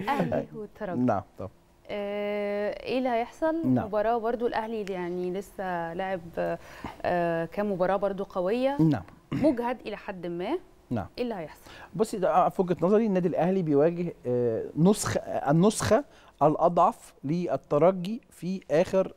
اهلي والترجي نعم طبعا آه، ايه اللي هيحصل نعم. مباراه برضو الاهلي يعني لسه لعب آه، كام مباراه برضو قويه نعم مجهد الى حد ما نعم ايه اللي هيحصل بصي ده في وجهه نظري النادي الاهلي بيواجه آه، نسخه النسخه الاضعف للترجي في اخر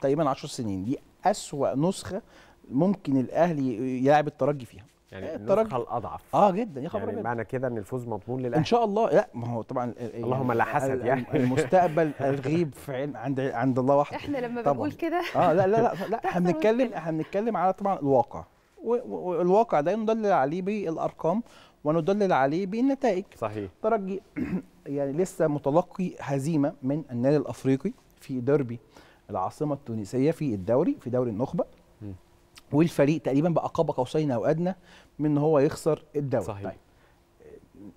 تقريبا 10 سنين دي اسوا نسخه ممكن الاهلي يلعب الترجي فيها يعني إيه، النسخه الاضعف اه جدا يا خبر يعني معنى كده ان الفوز مضمون للاهلي ان شاء الله لا ما هو طبعا اللهم يعني لا حسد يعني المستقبل الغيب في علم عند عند الله وحده احنا لما بنقول كده اه لا لا لا لا احنا بنتكلم احنا بنتكلم على طبعا الواقع والواقع ده ندلل عليه بالارقام وندلل عليه بالنتائج صحيح ترجي يعني لسه متلقي هزيمه من النادي الافريقي في ديربي العاصمه التونسيه في الدوري في دوري النخبه والفريق تقريبا بقى قاب قوسين او ادنى من ان هو يخسر الدوري صحيح. طيب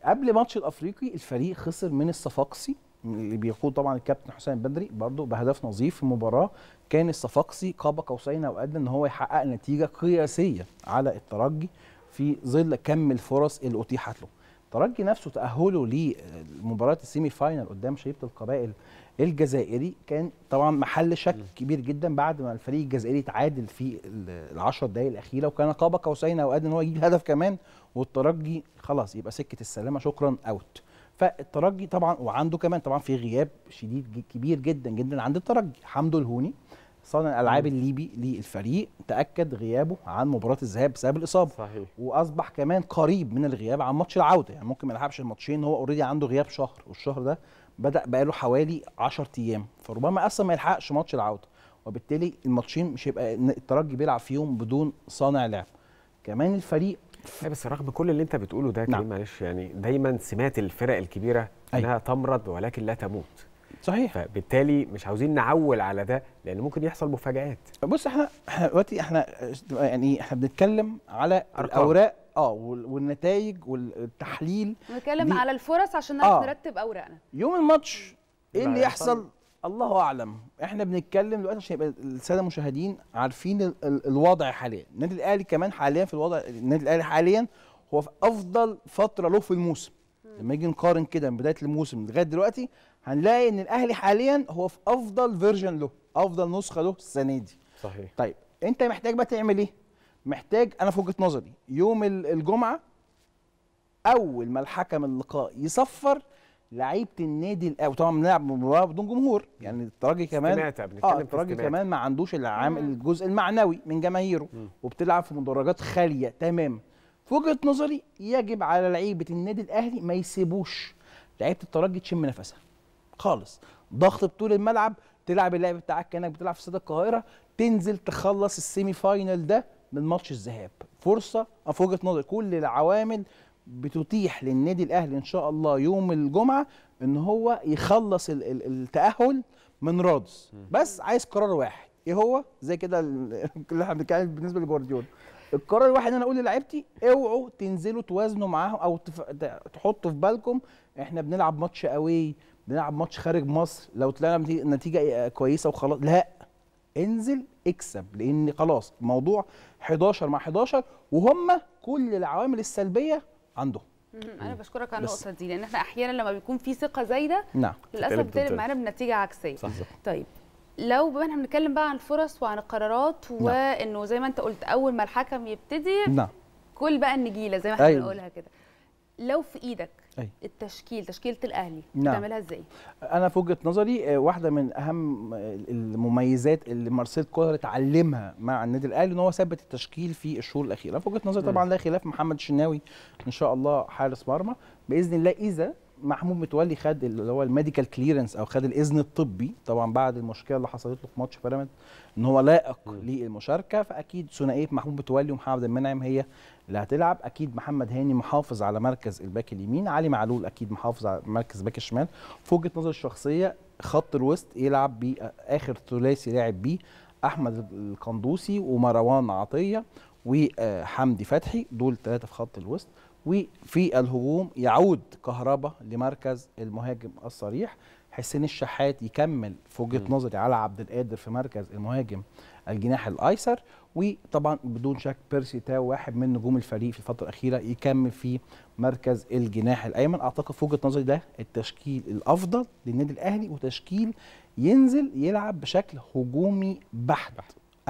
قبل ماتش الافريقي الفريق خسر من الصفاقسي اللي بيقود طبعا الكابتن حسام بدري برضه بهدف نظيف في مباراه كان الصفاقسي قاب قوسين او ادنى ان هو يحقق نتيجه قياسيه على الترجي في ظل كم الفرص اللي اتيحت له ترجي نفسه تاهله لمباراه السيمي فاينل قدام شريبه القبائل الجزائري كان طبعا محل شك كبير جدا بعد ما الفريق الجزائري تعادل في ال10 دقائق الاخيره وكان قاب قوسين او ادنى ان هو يجيب هدف كمان والترجي خلاص يبقى سكه السلامه شكرا اوت فالترجي طبعا وعنده كمان طبعا في غياب شديد كبير جدا جدا عند الترجي حمدو الهوني صانع الالعاب الليبي للفريق تاكد غيابه عن مباراه الذهاب بسبب الاصابه صحيح. واصبح كمان قريب من الغياب عن ماتش العوده يعني ممكن ما يلعبش الماتشين هو اوريدي عنده غياب شهر والشهر ده بدا بقاله حوالي 10 ايام فربما اصلا ما يلحقش ماتش العوده وبالتالي الماتشين مش هيبقى الترجي بيلعب فيهم بدون صانع لعب كمان الفريق لا بس رغم كل اللي انت بتقوله ده نعم. معلش يعني دايما سمات الفرق الكبيره أيوة. انها أي. تمرض ولكن لا تموت صحيح فبالتالي مش عاوزين نعول على ده لان ممكن يحصل مفاجات بص احنا احنا دلوقتي احنا يعني احنا بنتكلم على أرقام. الاوراق اه والنتائج والتحليل بنتكلم على الفرص عشان نعرف آه. نرتب اوراقنا يوم الماتش ايه اللي يحصل الله اعلم احنا بنتكلم دلوقتي عشان يبقى الساده المشاهدين عارفين الوضع حاليا النادي الاهلي كمان حاليا في الوضع النادي الاهلي حاليا هو في افضل فتره له في الموسم لما نيجي نقارن كده من بدايه الموسم لغايه دلوقتي هنلاقي ان الاهلي حاليا هو في افضل فيرجن له افضل نسخه له السنه دي صحيح طيب انت محتاج بقى تعمل ايه محتاج انا في وجهه نظري يوم الجمعه اول ما الحكم اللقاء يصفر لعيبه النادي الاهلي وطبعا بنلعب مباراه بدون جمهور يعني الترجي كمان اه الترجي كمان ما عندوش العام الجزء المعنوي من جماهيره وبتلعب في مدرجات خاليه تمام في وجهه نظري يجب على لعيبه النادي الاهلي ما يسيبوش لعيبه الترجي تشم نفسها خالص ضغط بطول الملعب تلعب اللعب بتاعك كانك بتلعب في استاد القاهره تنزل تخلص السيمي فاينل ده من ماتش الذهاب فرصه آه، في وجهه نظري كل العوامل بتتيح للنادي الاهلي ان شاء الله يوم الجمعه ان هو يخلص التاهل من رادس بس عايز قرار واحد ايه هو زي كده اللي احنا بنتكلم بالنسبه لجوارديولا القرار الواحد ان انا اقول للاعيبتي اوعوا تنزلوا توازنوا معاهم او تحطوا في بالكم احنا بنلعب ماتش قوي بنلعب ماتش خارج مصر لو طلعنا نتيجه إيه، كويسه وخلاص لا انزل اكسب لان خلاص موضوع 11 مع 11 وهم كل العوامل السلبيه عندهم انا بشكرك على النقطه دي لان احنا احيانا لما بيكون في ثقه زايده نعم للاسف بتقلب معانا بنتيجه عكسيه صح. طيب لو بما احنا بنتكلم بقى عن الفرص وعن القرارات نعم. وانه زي ما انت قلت اول ما الحكم يبتدي نعم كل بقى النجيله زي ما احنا أيوة. بنقولها كده لو في ايدك أيوة. التشكيل تشكيله الاهلي نعم. تعملها ازاي انا في وجهه نظري آه، واحده من اهم المميزات اللي مارسيل كولر اتعلمها مع النادي الاهلي ان هو ثبت التشكيل في الشهور الاخيره في وجهه نظري طبعا لا خلاف محمد الشناوي ان شاء الله حارس مرمى باذن الله اذا محمود متولي خد اللي هو الميديكال كليرنس او خد الاذن الطبي طبعا بعد المشكله اللي حصلت له في ماتش بيراميدز ان هو لائق للمشاركه فاكيد ثنائيه محمود متولي ومحمد المنعم هي اللي هتلعب اكيد محمد هاني محافظ على مركز الباك اليمين علي معلول اكيد محافظ على مركز باك الشمال في وجهه نظري الشخصيه خط الوسط يلعب باخر ثلاثي لاعب بيه احمد القندوسي ومروان عطيه وحمدي فتحي دول ثلاثه في خط الوسط وفي الهجوم يعود كهربا لمركز المهاجم الصريح حسين الشحات يكمل في وجهه نظري على عبد القادر في مركز المهاجم الجناح الايسر وطبعا بدون شك بيرسي تاو واحد من نجوم الفريق في الفتره الاخيره يكمل في مركز الجناح الايمن اعتقد في وجهه نظري ده التشكيل الافضل للنادي الاهلي وتشكيل ينزل يلعب بشكل هجومي بحت.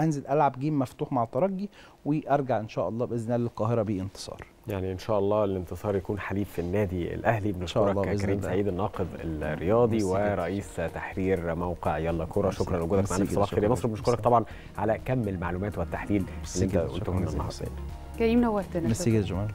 انزل العب جيم مفتوح مع الترجي وارجع ان شاء الله باذن الله للقاهره بانتصار يعني ان شاء الله الانتصار يكون حليف في النادي الاهلي ان شاء بنشكرك كريم سعيد الناقد الرياضي ورئيس تحرير موقع يلا كوره شكرا لوجودك معانا في صباح الخير يا مصر بنشكرك طبعا على كم المعلومات والتحليل اللي انت قلته لنا النهارده كريم نورتنا ميرسي جدا